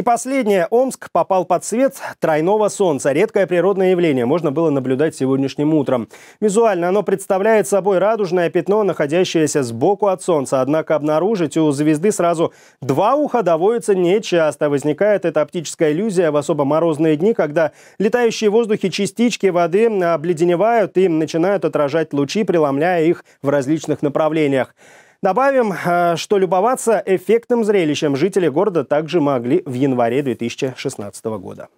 И последнее. Омск попал под свет тройного солнца. Редкое природное явление можно было наблюдать сегодняшним утром. Визуально оно представляет собой радужное пятно, находящееся сбоку от солнца. Однако обнаружить у звезды сразу два уха доводится нечасто. Возникает эта оптическая иллюзия в особо морозные дни, когда летающие в воздухе частички воды обледеневают и начинают отражать лучи, преломляя их в различных направлениях. Добавим, э, что любоваться эффектным зрелищем жители города также могли в январе 2016 года.